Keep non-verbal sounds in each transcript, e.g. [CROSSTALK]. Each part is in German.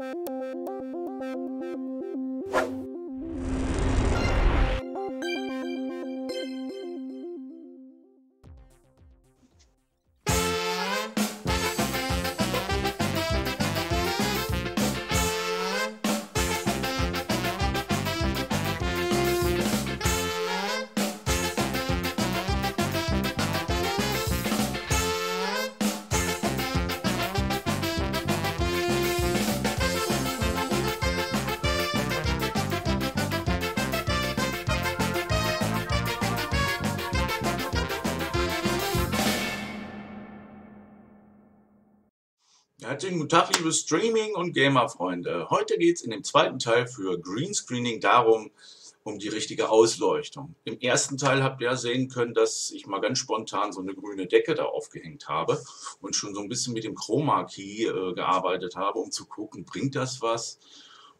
Thank you. Herzlichen guten Tag, liebe Streaming- und Gamer-Freunde. Heute geht es in dem zweiten Teil für Greenscreening darum, um die richtige Ausleuchtung. Im ersten Teil habt ihr ja sehen können, dass ich mal ganz spontan so eine grüne Decke da aufgehängt habe und schon so ein bisschen mit dem Chroma Key äh, gearbeitet habe, um zu gucken, bringt das was?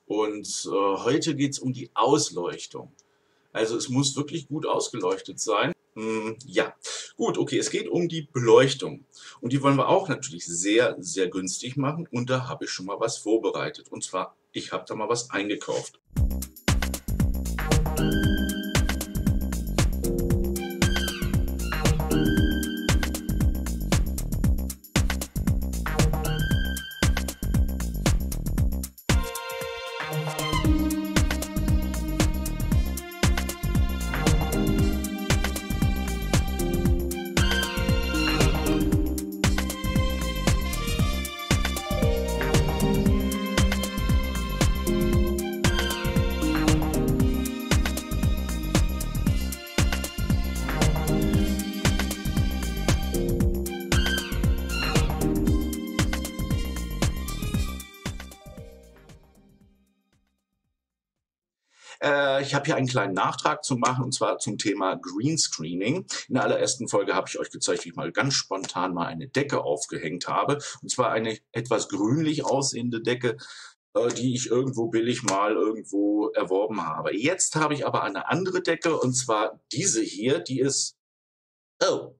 Und äh, heute geht es um die Ausleuchtung. Also es muss wirklich gut ausgeleuchtet sein. Hm, ja, gut, okay, es geht um die Beleuchtung. Und die wollen wir auch natürlich sehr, sehr günstig machen. Und da habe ich schon mal was vorbereitet. Und zwar, ich habe da mal was eingekauft. Äh, ich habe hier einen kleinen Nachtrag zu machen, und zwar zum Thema Greenscreening. In der allerersten Folge habe ich euch gezeigt, wie ich mal ganz spontan mal eine Decke aufgehängt habe. Und zwar eine etwas grünlich aussehende Decke, äh, die ich irgendwo billig mal irgendwo erworben habe. Jetzt habe ich aber eine andere Decke, und zwar diese hier, die ist... Oh,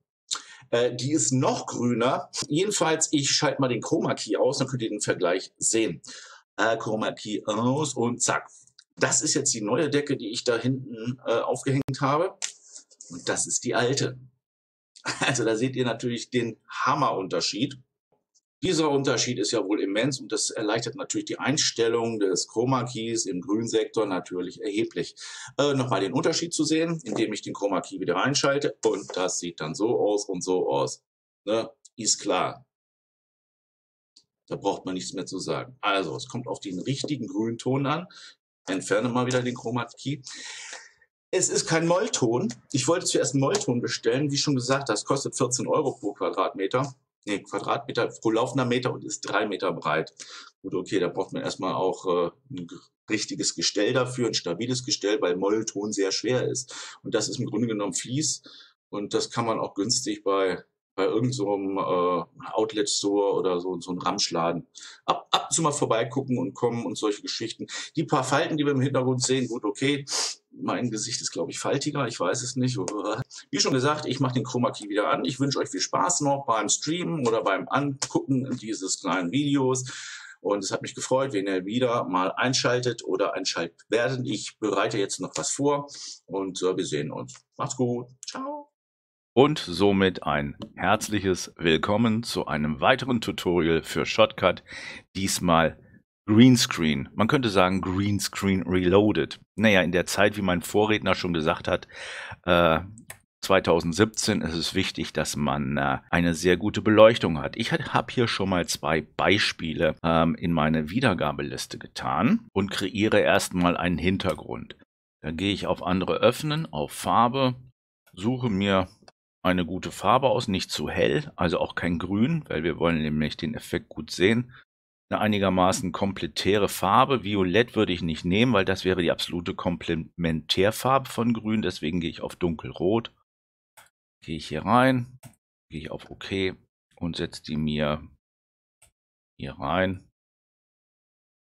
äh, die ist noch grüner. Jedenfalls, ich schalte mal den Chroma Key aus, dann könnt ihr den Vergleich sehen. Äh, Chroma Key aus und zack, das ist jetzt die neue Decke, die ich da hinten äh, aufgehängt habe. Und das ist die alte. [LAUGHS] Also da seht ihr natürlich den Hammerunterschied. Dieser Unterschied ist ja wohl immens und das erleichtert natürlich die Einstellung des Chroma Keys im Grünsektor natürlich erheblich. Äh, Nochmal den Unterschied zu sehen, indem ich den Chroma Key wieder reinschalte und das sieht dann so aus und so aus. Ne? Ist klar. Da braucht man nichts mehr zu sagen. Also, es kommt auf den richtigen Grünton an entferne mal wieder den Chroma Key. Es ist kein Mollton. Ich wollte zuerst Mollton bestellen. Wie schon gesagt, das kostet 14 Euro pro Quadratmeter. Nee, Quadratmeter pro laufender Meter und ist drei Meter breit. Gut, okay, da braucht man erstmal auch äh, ein richtiges Gestell dafür, ein stabiles Gestell, weil Mollton sehr schwer ist. Und das ist im Grunde genommen Fließ. Und das kann man auch günstig bei bei irgendeinem so einem, äh, Outlet-Store oder so, so einem Ramschladen. Ab, ab und zu mal vorbeigucken und kommen und solche Geschichten. Die paar Falten, die wir im Hintergrund sehen, gut, okay. Mein Gesicht ist, glaube ich, faltiger, ich weiß es nicht. Wie schon gesagt, ich mache den Chroma Key wieder an. Ich wünsche euch viel Spaß noch beim Streamen oder beim Angucken dieses kleinen Videos. Und es hat mich gefreut, wenn ihr wieder mal einschaltet oder einschaltet werden. Ich bereite jetzt noch was vor und äh, wir sehen uns. Macht's gut. Ciao. Und somit ein herzliches Willkommen zu einem weiteren Tutorial für Shotcut, diesmal Greenscreen. Man könnte sagen Greenscreen Reloaded. Naja, in der Zeit, wie mein Vorredner schon gesagt hat, äh, 2017 ist es wichtig, dass man äh, eine sehr gute Beleuchtung hat. Ich habe hier schon mal zwei Beispiele ähm, in meine Wiedergabeliste getan und kreiere erstmal einen Hintergrund. Dann gehe ich auf andere öffnen, auf Farbe, suche mir eine gute Farbe aus, nicht zu hell, also auch kein Grün, weil wir wollen nämlich den Effekt gut sehen. Eine einigermaßen kompletäre Farbe. Violett würde ich nicht nehmen, weil das wäre die absolute Komplementärfarbe von Grün. Deswegen gehe ich auf Dunkelrot. Gehe ich hier rein, gehe ich auf OK und setze die mir hier rein.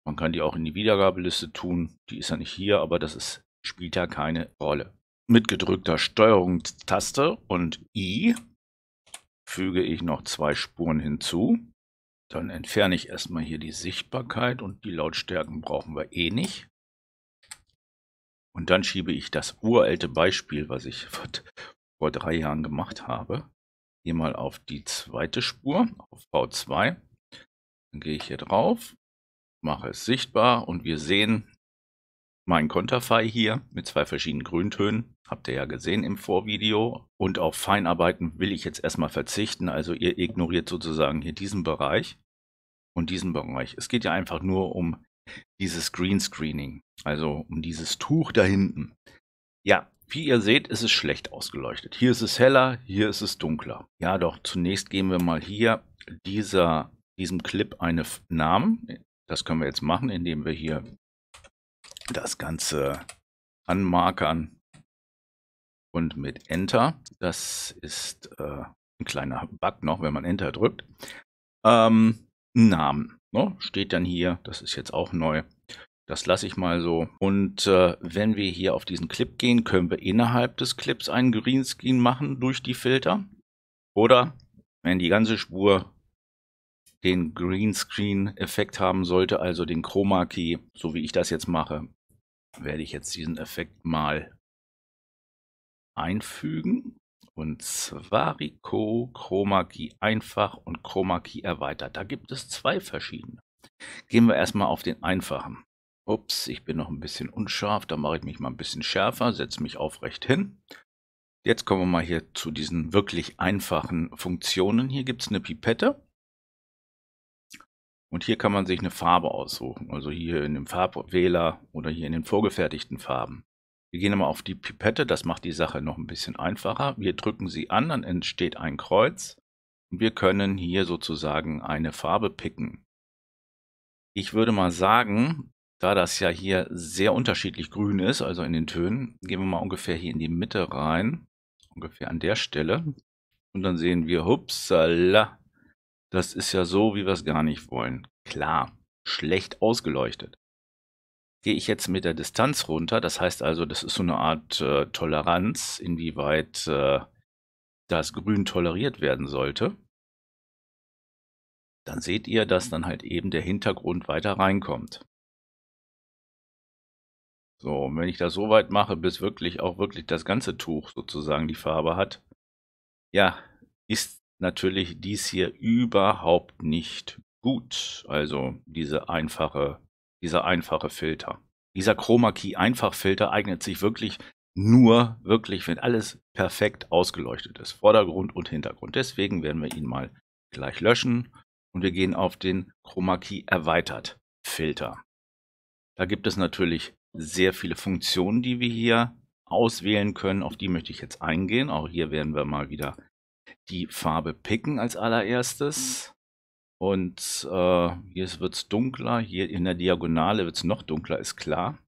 Man kann die auch in die Wiedergabeliste tun. Die ist ja nicht hier, aber das ist, spielt ja keine Rolle. Mit gedrückter Steuerungstaste und I füge ich noch zwei Spuren hinzu. Dann entferne ich erstmal hier die Sichtbarkeit und die Lautstärken brauchen wir eh nicht. Und dann schiebe ich das uralte Beispiel, was ich vor, vor drei Jahren gemacht habe, hier mal auf die zweite Spur, auf V2. Dann gehe ich hier drauf, mache es sichtbar und wir sehen, mein Konterfei hier mit zwei verschiedenen Grüntönen. Habt ihr ja gesehen im Vorvideo. Und auf Feinarbeiten will ich jetzt erstmal verzichten. Also ihr ignoriert sozusagen hier diesen Bereich und diesen Bereich. Es geht ja einfach nur um dieses Greenscreening, also um dieses Tuch da hinten. Ja, wie ihr seht, ist es schlecht ausgeleuchtet. Hier ist es heller, hier ist es dunkler. Ja, doch zunächst geben wir mal hier dieser, diesem Clip einen Namen. Das können wir jetzt machen, indem wir hier das Ganze anmarkern und mit Enter, das ist äh, ein kleiner Bug noch, wenn man Enter drückt, ähm, Namen. Ne? Steht dann hier, das ist jetzt auch neu. Das lasse ich mal so. Und äh, wenn wir hier auf diesen Clip gehen, können wir innerhalb des Clips einen Greenscreen machen durch die Filter. Oder wenn die ganze Spur den Greenscreen-Effekt haben sollte, also den Chroma Key, so wie ich das jetzt mache, werde ich jetzt diesen Effekt mal einfügen. Und Svarico Chroma Key einfach und Chroma Key erweitert. Da gibt es zwei verschiedene. Gehen wir erstmal auf den einfachen. Ups, ich bin noch ein bisschen unscharf, da mache ich mich mal ein bisschen schärfer, setze mich aufrecht hin. Jetzt kommen wir mal hier zu diesen wirklich einfachen Funktionen. Hier gibt es eine Pipette. Und hier kann man sich eine Farbe aussuchen, also hier in dem Farbwähler oder hier in den vorgefertigten Farben. Wir gehen immer auf die Pipette, das macht die Sache noch ein bisschen einfacher. Wir drücken sie an, dann entsteht ein Kreuz und wir können hier sozusagen eine Farbe picken. Ich würde mal sagen, da das ja hier sehr unterschiedlich grün ist, also in den Tönen, gehen wir mal ungefähr hier in die Mitte rein, ungefähr an der Stelle. Und dann sehen wir, hupsala, das ist ja so, wie wir es gar nicht wollen. Klar, schlecht ausgeleuchtet. Gehe ich jetzt mit der Distanz runter, das heißt also, das ist so eine Art äh, Toleranz, inwieweit äh, das Grün toleriert werden sollte, dann seht ihr, dass dann halt eben der Hintergrund weiter reinkommt. So, und wenn ich das so weit mache, bis wirklich auch wirklich das ganze Tuch sozusagen die Farbe hat, ja, ist natürlich dies hier überhaupt nicht gut. Also diese einfache, dieser einfache Filter. Dieser Chroma Key Einfachfilter eignet sich wirklich nur wirklich, wenn alles perfekt ausgeleuchtet ist. Vordergrund und Hintergrund. Deswegen werden wir ihn mal gleich löschen und wir gehen auf den Chroma Key Erweitert Filter. Da gibt es natürlich sehr viele Funktionen, die wir hier auswählen können. Auf die möchte ich jetzt eingehen. Auch hier werden wir mal wieder die Farbe picken als allererstes. Und äh, hier wird es dunkler, hier in der Diagonale wird es noch dunkler, ist klar.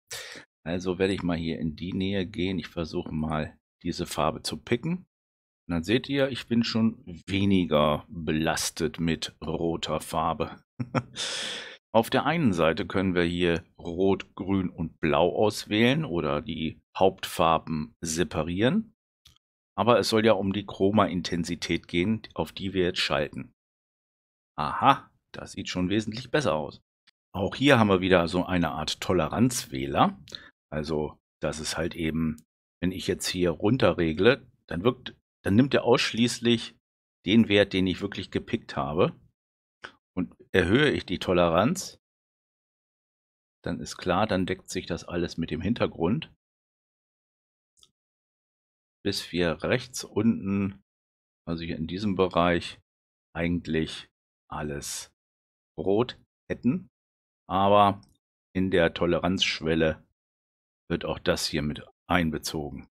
Also werde ich mal hier in die Nähe gehen. Ich versuche mal diese Farbe zu picken. Und dann seht ihr, ich bin schon weniger belastet mit roter Farbe. [LAUGHS] Auf der einen Seite können wir hier Rot, Grün und Blau auswählen oder die Hauptfarben separieren. Aber es soll ja um die Chroma-Intensität gehen, auf die wir jetzt schalten. Aha, das sieht schon wesentlich besser aus. Auch hier haben wir wieder so eine Art Toleranzwähler. Also, das ist halt eben, wenn ich jetzt hier runterregle, dann wirkt, dann nimmt er ausschließlich den Wert, den ich wirklich gepickt habe. Und erhöhe ich die Toleranz, dann ist klar, dann deckt sich das alles mit dem Hintergrund bis wir rechts unten, also hier in diesem Bereich, eigentlich alles rot hätten. Aber in der Toleranzschwelle wird auch das hier mit einbezogen.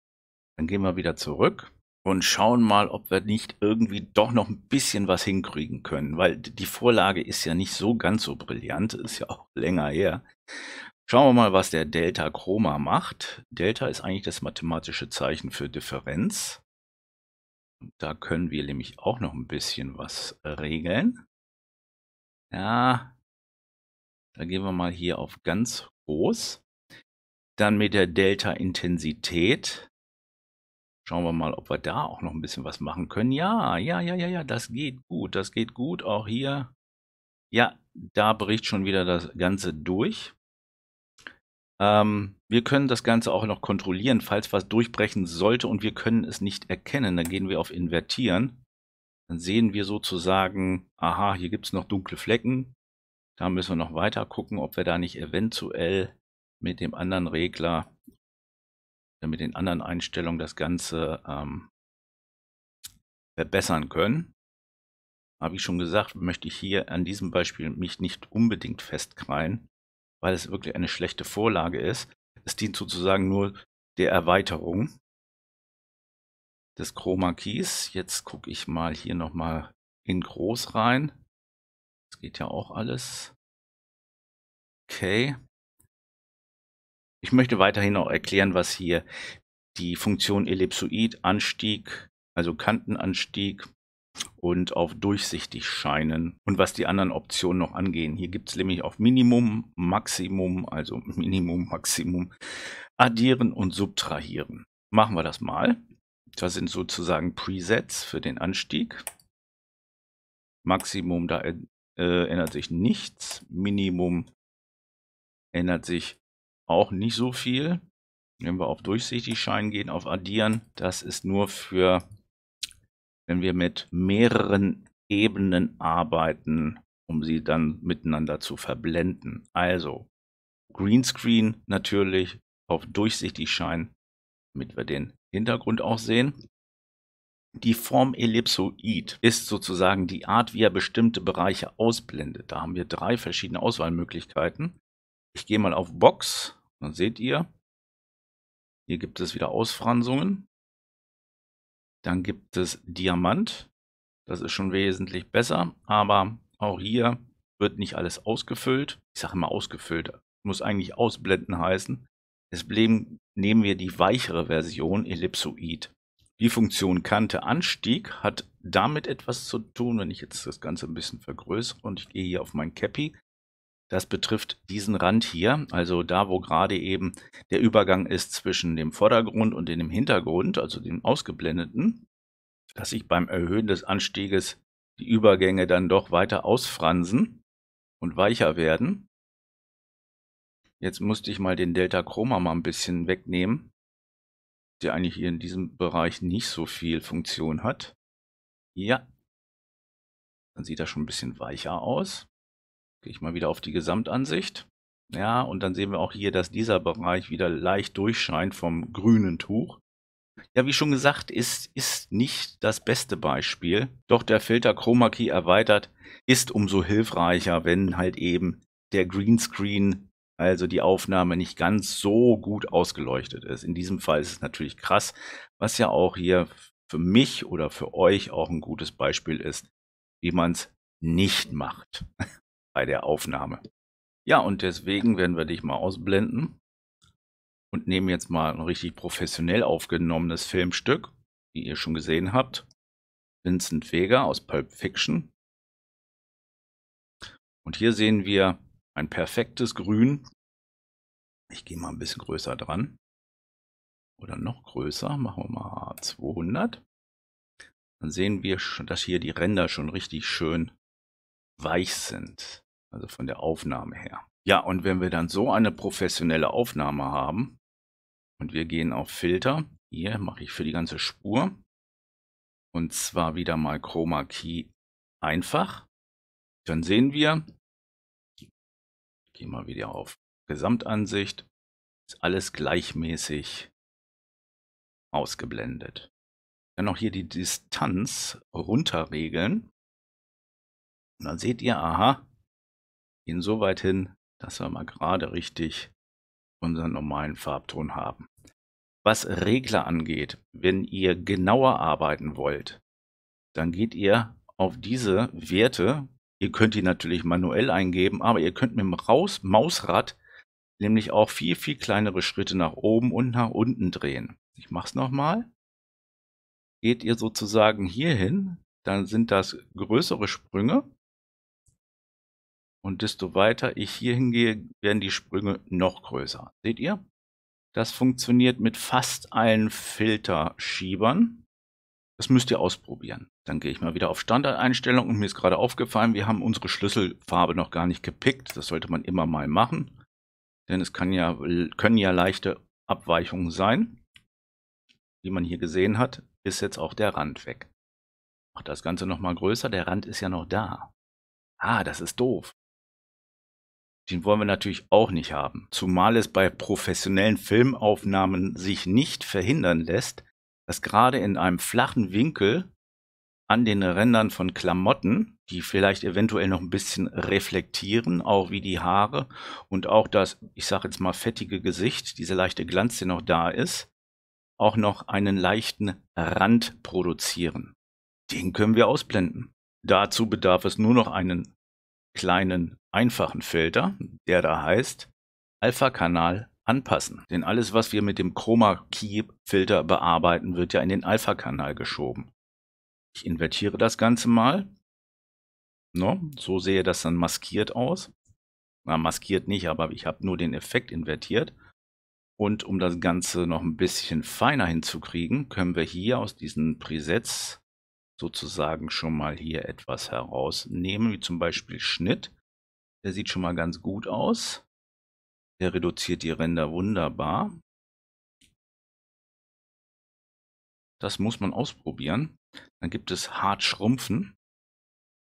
Dann gehen wir wieder zurück und schauen mal, ob wir nicht irgendwie doch noch ein bisschen was hinkriegen können, weil die Vorlage ist ja nicht so ganz so brillant, ist ja auch länger her. Schauen wir mal, was der Delta-Chroma macht. Delta ist eigentlich das mathematische Zeichen für Differenz. Da können wir nämlich auch noch ein bisschen was regeln. Ja, da gehen wir mal hier auf ganz groß. Dann mit der Delta-Intensität. Schauen wir mal, ob wir da auch noch ein bisschen was machen können. Ja, ja, ja, ja, ja, das geht gut. Das geht gut. Auch hier. Ja, da bricht schon wieder das Ganze durch. Ähm, wir können das Ganze auch noch kontrollieren, falls was durchbrechen sollte und wir können es nicht erkennen. Dann gehen wir auf Invertieren. Dann sehen wir sozusagen, aha, hier gibt es noch dunkle Flecken. Da müssen wir noch weiter gucken, ob wir da nicht eventuell mit dem anderen Regler äh, mit den anderen Einstellungen das Ganze ähm, verbessern können. Habe ich schon gesagt, möchte ich hier an diesem Beispiel mich nicht unbedingt festkrallen weil es wirklich eine schlechte Vorlage ist. Es dient sozusagen nur der Erweiterung des Chroma Keys. Jetzt gucke ich mal hier nochmal in groß rein. Das geht ja auch alles. Okay. Ich möchte weiterhin auch erklären, was hier die Funktion Ellipsoid, Anstieg, also Kantenanstieg, und auf durchsichtig scheinen und was die anderen Optionen noch angehen. Hier gibt es nämlich auf Minimum, Maximum, also [LAUGHS] Minimum, Maximum, addieren und subtrahieren. Machen wir das mal. Das sind sozusagen Presets für den Anstieg. Maximum, da äh, ändert sich nichts. Minimum ändert sich auch nicht so viel. Wenn wir auf durchsichtig scheinen gehen, auf addieren, das ist nur für wenn wir mit mehreren Ebenen arbeiten, um sie dann miteinander zu verblenden. Also Greenscreen natürlich auf durchsichtig scheinen, damit wir den Hintergrund auch sehen. Die Form Ellipsoid ist sozusagen die Art, wie er bestimmte Bereiche ausblendet. Da haben wir drei verschiedene Auswahlmöglichkeiten. Ich gehe mal auf Box, dann seht ihr, hier gibt es wieder Ausfransungen. Dann gibt es Diamant. Das ist schon wesentlich besser, aber auch hier wird nicht alles ausgefüllt. Ich sage immer ausgefüllt, muss eigentlich ausblenden heißen. Deswegen nehmen wir die weichere Version Ellipsoid. Die Funktion Kante Anstieg hat damit etwas zu tun, wenn ich jetzt das Ganze ein bisschen vergrößere und ich gehe hier auf mein Cappy, das betrifft diesen Rand hier, also da, wo gerade eben der Übergang ist zwischen dem Vordergrund und dem Hintergrund, also dem ausgeblendeten, dass sich beim Erhöhen des Anstieges die Übergänge dann doch weiter ausfransen und weicher werden. Jetzt musste ich mal den Delta Chroma mal ein bisschen wegnehmen, der eigentlich hier in diesem Bereich nicht so viel Funktion hat. Ja, dann sieht das schon ein bisschen weicher aus. Gehe ich mal wieder auf die Gesamtansicht. Ja, und dann sehen wir auch hier, dass dieser Bereich wieder leicht durchscheint vom grünen Tuch. Ja, wie schon gesagt, ist, ist nicht das beste Beispiel. Doch der Filter Chroma Key erweitert ist umso hilfreicher, wenn halt eben der Greenscreen, also die Aufnahme, nicht ganz so gut ausgeleuchtet ist. In diesem Fall ist es natürlich krass, was ja auch hier für mich oder für euch auch ein gutes Beispiel ist, wie man es nicht macht bei der Aufnahme. Ja, und deswegen werden wir dich mal ausblenden und nehmen jetzt mal ein richtig professionell aufgenommenes Filmstück, wie ihr schon gesehen habt. Vincent Vega aus Pulp Fiction. Und hier sehen wir ein perfektes Grün. Ich gehe mal ein bisschen größer dran. Oder noch größer. Machen wir mal 200. Dann sehen wir, schon, dass hier die Ränder schon richtig schön weich sind. Also von der Aufnahme her. Ja, und wenn wir dann so eine professionelle Aufnahme haben und wir gehen auf Filter, hier mache ich für die ganze Spur und zwar wieder mal Chroma Key einfach, dann sehen wir, ich gehe mal wieder auf Gesamtansicht, ist alles gleichmäßig ausgeblendet. Dann noch hier die Distanz runterregeln. Und dann seht ihr, aha, so weit hin, dass wir mal gerade richtig unseren normalen Farbton haben. Was Regler angeht, wenn ihr genauer arbeiten wollt, dann geht ihr auf diese Werte. Ihr könnt die natürlich manuell eingeben, aber ihr könnt mit dem Raus Mausrad nämlich auch viel, viel kleinere Schritte nach oben und nach unten drehen. Ich mache es nochmal. Geht ihr sozusagen hier hin, dann sind das größere Sprünge. Und desto weiter ich hier hingehe, werden die Sprünge noch größer. Seht ihr? Das funktioniert mit fast allen Filterschiebern. Das müsst ihr ausprobieren. Dann gehe ich mal wieder auf Standardeinstellung und mir ist gerade aufgefallen, wir haben unsere Schlüsselfarbe noch gar nicht gepickt. Das sollte man immer mal machen, denn es ja, können ja leichte Abweichungen sein. Wie man hier gesehen hat, ist jetzt auch der Rand weg. Mach das Ganze nochmal größer, der Rand ist ja noch da. Ah, das ist doof. Den wollen wir natürlich auch nicht haben. Zumal es bei professionellen Filmaufnahmen sich nicht verhindern lässt, dass gerade in einem flachen Winkel an den Rändern von Klamotten, die vielleicht eventuell noch ein bisschen reflektieren, auch wie die Haare und auch das, ich sage jetzt mal, fettige Gesicht, dieser leichte Glanz, der noch da ist, auch noch einen leichten Rand produzieren. Den können wir ausblenden. Dazu bedarf es nur noch einen kleinen einfachen Filter, der da heißt Alpha-Kanal anpassen. Denn alles, was wir mit dem Chroma Key Filter bearbeiten, wird ja in den Alpha-Kanal geschoben. Ich invertiere das Ganze mal. No, so sehe das dann maskiert aus. Na, maskiert nicht, aber ich habe nur den Effekt invertiert. Und um das Ganze noch ein bisschen feiner hinzukriegen, können wir hier aus diesen Presets sozusagen schon mal hier etwas herausnehmen, wie zum Beispiel Schnitt. Der sieht schon mal ganz gut aus. Der reduziert die Ränder wunderbar. Das muss man ausprobieren. Dann gibt es hart schrumpfen.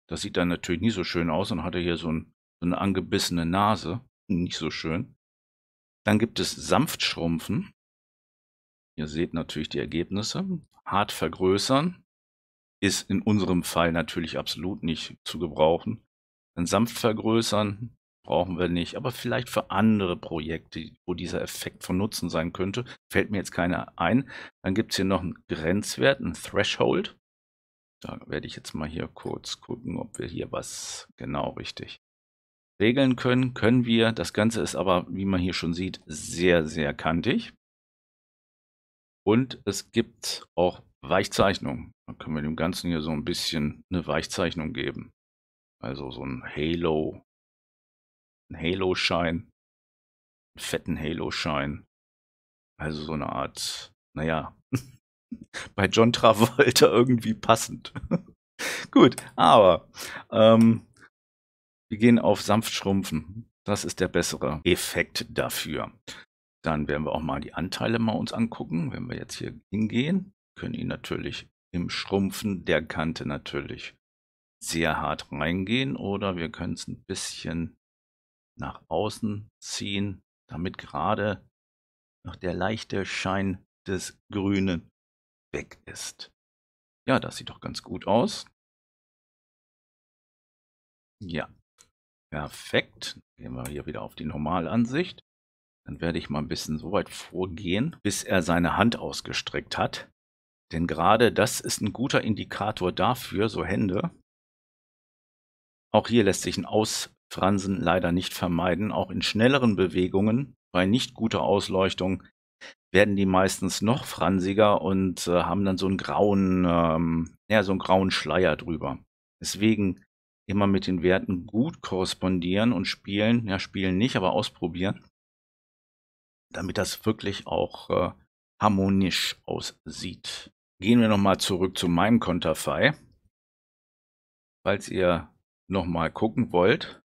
Das sieht dann natürlich nicht so schön aus und hat er hier so, ein, so eine angebissene Nase. Nicht so schön. Dann gibt es sanft schrumpfen. Ihr seht natürlich die Ergebnisse. Hart vergrößern ist in unserem Fall natürlich absolut nicht zu gebrauchen dann Sanft vergrößern brauchen wir nicht, aber vielleicht für andere Projekte, wo dieser Effekt von Nutzen sein könnte, fällt mir jetzt keiner ein. Dann gibt es hier noch einen Grenzwert, einen Threshold. Da werde ich jetzt mal hier kurz gucken, ob wir hier was genau richtig regeln können. Können wir. Das Ganze ist aber, wie man hier schon sieht, sehr, sehr kantig. Und es gibt auch Weichzeichnungen. Da können wir dem Ganzen hier so ein bisschen eine Weichzeichnung geben. Also so ein Halo, ein Halo-Schein, einen fetten Halo-Schein. Also so eine Art, naja, [LAUGHS] bei John Travolta irgendwie passend. [LAUGHS] Gut, aber ähm, wir gehen auf sanft schrumpfen. Das ist der bessere Effekt dafür. Dann werden wir auch mal die Anteile mal uns angucken. Wenn wir jetzt hier hingehen, können ihn natürlich im Schrumpfen der Kante natürlich sehr hart reingehen oder wir können es ein bisschen nach außen ziehen, damit gerade noch der leichte Schein des Grünen weg ist. Ja, das sieht doch ganz gut aus. Ja, perfekt. Gehen wir hier wieder auf die Normalansicht. Dann werde ich mal ein bisschen so weit vorgehen, bis er seine Hand ausgestreckt hat. Denn gerade das ist ein guter Indikator dafür, so Hände, auch hier lässt sich ein Ausfransen leider nicht vermeiden. Auch in schnelleren Bewegungen, bei nicht guter Ausleuchtung, werden die meistens noch fransiger und äh, haben dann so einen grauen, ähm, ja, so einen grauen Schleier drüber. Deswegen immer mit den Werten gut korrespondieren und spielen, ja, spielen nicht, aber ausprobieren, damit das wirklich auch äh, harmonisch aussieht. Gehen wir nochmal zurück zu meinem Konterfei. Falls ihr nochmal gucken wollt,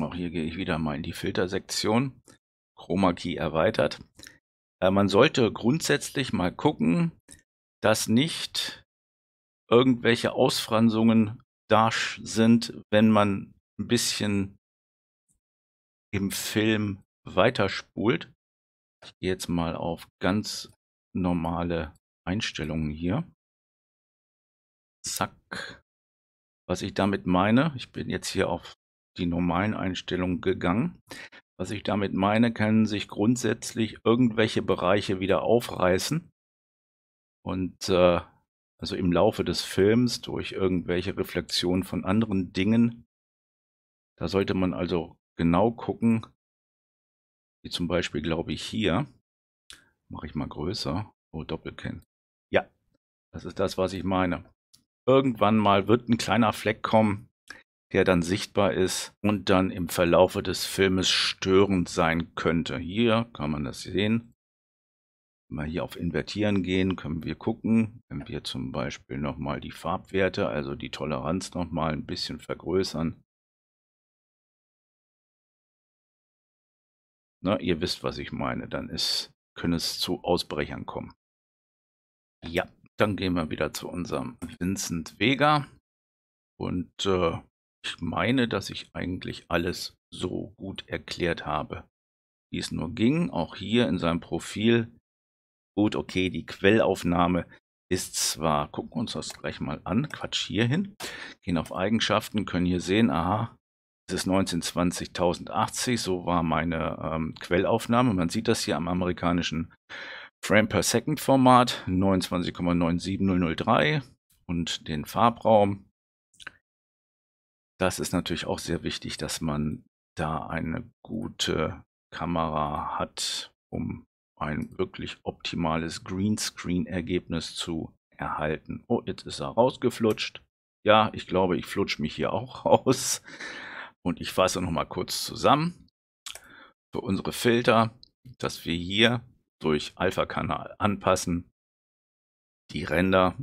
auch hier gehe ich wieder mal in die Filtersektion, Chroma Key erweitert. Äh, man sollte grundsätzlich mal gucken, dass nicht irgendwelche Ausfranzungen da sind, wenn man ein bisschen im Film weiterspult. Ich gehe jetzt mal auf ganz normale Einstellungen hier. Zack. Was ich damit meine, ich bin jetzt hier auf die normalen Einstellungen gegangen. Was ich damit meine, können sich grundsätzlich irgendwelche Bereiche wieder aufreißen und äh, also im Laufe des Films durch irgendwelche Reflexionen von anderen Dingen. Da sollte man also genau gucken, wie zum Beispiel, glaube ich, hier. Mache ich mal größer. Oh, Doppelkinn. Ja, das ist das, was ich meine. Irgendwann mal wird ein kleiner Fleck kommen, der dann sichtbar ist und dann im Verlaufe des Filmes störend sein könnte. Hier kann man das sehen. Wenn wir hier auf Invertieren gehen, können wir gucken, wenn wir zum Beispiel nochmal die Farbwerte, also die Toleranz nochmal ein bisschen vergrößern. Na, ihr wisst, was ich meine. Dann ist, können es zu Ausbrechern kommen. Ja. Dann gehen wir wieder zu unserem Vincent Vega. Und äh, ich meine, dass ich eigentlich alles so gut erklärt habe, wie es nur ging. Auch hier in seinem Profil. Gut, okay, die Quellaufnahme ist zwar, gucken wir uns das gleich mal an, Quatsch hier hin, gehen auf Eigenschaften, können hier sehen, aha, es ist 1920 1080, so war meine ähm, Quellaufnahme. Man sieht das hier am amerikanischen Frame per Second Format 29,97003 und den Farbraum. Das ist natürlich auch sehr wichtig, dass man da eine gute Kamera hat, um ein wirklich optimales Greenscreen-Ergebnis zu erhalten. Oh, jetzt ist er rausgeflutscht. Ja, ich glaube, ich flutsche mich hier auch [LAUGHS] raus. Und ich fasse nochmal kurz zusammen für unsere Filter, dass wir hier durch Alpha-Kanal anpassen. Die Ränder,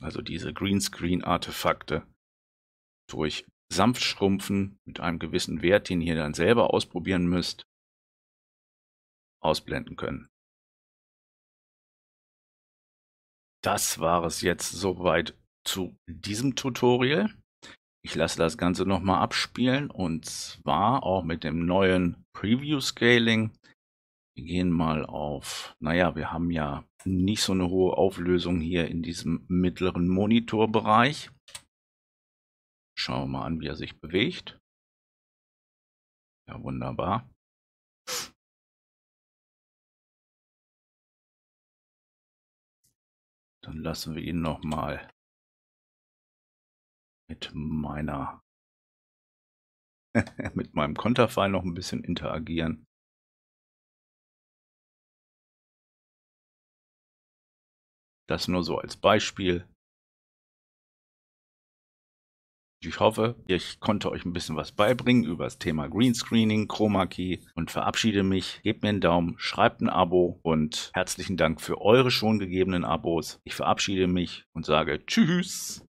also diese Greenscreen-Artefakte, durch Sanftschrumpfen mit einem gewissen Wert, den ihr dann selber ausprobieren müsst, ausblenden können. Das war es jetzt soweit zu diesem Tutorial. Ich lasse das Ganze nochmal abspielen und zwar auch mit dem neuen Preview Scaling wir gehen mal auf, naja, wir haben ja nicht so eine hohe Auflösung hier in diesem mittleren Monitorbereich. Schauen wir mal an, wie er sich bewegt. Ja, wunderbar. Dann lassen wir ihn nochmal mit meiner [LAUGHS] mit meinem Konterfei noch ein bisschen interagieren. Das nur so als Beispiel. Ich hoffe, ich konnte euch ein bisschen was beibringen über das Thema Greenscreening, Chroma Key und verabschiede mich. Gebt mir einen Daumen, schreibt ein Abo und herzlichen Dank für eure schon gegebenen Abos. Ich verabschiede mich und sage Tschüss.